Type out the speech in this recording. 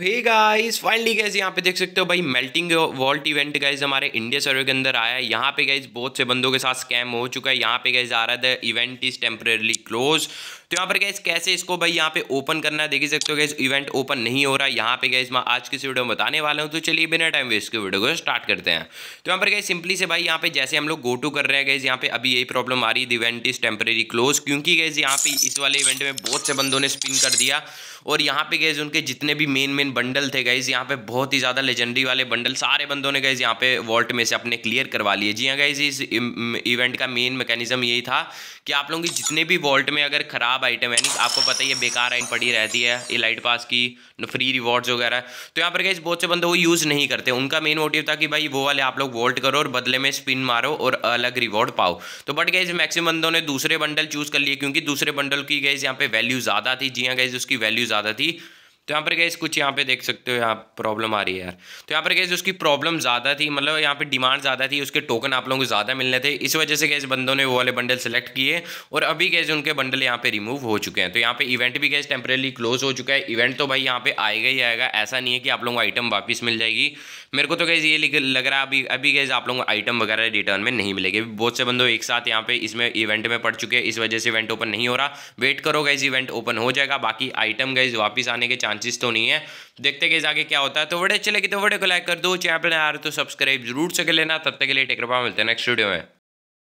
guys finally guys यहाँ पे देख सकते हो भाई मेल्टिंग वॉल्ट इवेंट गाइज हमारे इंडिया सर्वे के अंदर आया है यहाँ पे गाइज बहुत से बंदों के साथ स्कैम हो चुका है यहाँ पे गाइज आ रहा था इवेंट इज टेम्परेली क्लोज तो यहाँ पर गैस कैसे इसको भाई यहाँ पे ओपन करना है देख सकते हो गैस इवेंट ओपन नहीं हो रहा है यहाँ पे गैस मैं आज किसी वीडियो में बताने वाला हूँ तो चलिए बिना टाइम वेस्ट के वीडियो को स्टार्ट करते हैं तो यहाँ पर गैस सिंपली से भाई यहाँ पे जैसे हम लोग गो टू कर रहे हैं गैस यहाँ पे अभी यही प्रॉब्लम आ रही है इवेंट इज टेम्परेरी क्लोज क्योंकि गैस यहाँ पे इस वाले इवेंट में बहुत से बंदों ने स्पिन कर दिया और यहाँ पे गैस उनके जितने भी मेन मेन बंडल थे गाइज यहाँ पे बहुत ही ज़्यादा लेजेंडरी वाले बंडल सारे बंदों ने गाइज यहाँ पे वॉल्ट में से अपने क्लियर करवा लिए जी हाँ गाइज इस इवेंट का मेन मैकेनिज्म यही था कि आप लोगों की जितने भी वॉल्ट में अगर ख़राब आइटम है नहीं आपको पता ही है बेकार आइन पड़ी रहती है ये लाइट पास की फ्री रिवॉर्ड्स वगैरह तो यहाँ पर गाइज बहुत से बंदे वो यूज़ नहीं करते उनका मेन मोटिव था कि भाई वो वाले आप लोग वॉल्ट करो और बदले में स्पिन मारो और अलग रिवॉर्ड पाओ तो बट गाइज मैक्सिमम बंदों ने दूसरे बंडल चूज़ कर लिए क्योंकि दूसरे बंडल की गाइज यहाँ पे वैल्यू ज़्यादा थी जी हाँ गाइज उसकी वैल्यू ज़्यादा थी तो यहाँ पर गैस कुछ यहाँ पे देख सकते हो यहाँ प्रॉब्लम आ रही है यार तो यहाँ पर गैस उसकी प्रॉब्लम ज़्यादा थी मतलब यहाँ पे डिमांड ज़्यादा थी उसके टोकन आप लोगों को ज़्यादा मिलने थे इस वजह से गैस बंदों ने वो वाले बंडल सेलेक्ट किए और अभी गैस उनके बंडल यहाँ पे रिमूव हो चुके हैं तो यहाँ पे इवेंट भी गैस टेम्परेली क्लोज हो चुका है इवेंट तो भाई यहाँ पे आएगा ही आएगा ऐसा नहीं है कि आप लोगों को आइटम वापस मिल जाएगी मेरे को तो गैस ये लग रहा है अभी अभी गैस आप लोगों को आइटम वगैरह रिटर्न में नहीं मिलेगी बहुत से बंदों एक साथ यहाँ पे इसमें इवेंट में पड़ चुके हैं इस वजह से इवेंट ओपन नहीं हो रहा वेट करो गैस इवेंट ओपन हो जाएगा बाकी आइटम गैस वापस आने के चांस चांसेस तो नहीं है देखते कि आगे क्या होता है तो वीडियो अच्छे लगे तो वीडियो को लाइक कर दो चैनल आ रहे तो सब्सक्राइब जरूर से कर लेना तब तक के लिए टेक्रपा मिलते हैं नेक्स्ट वीडियो में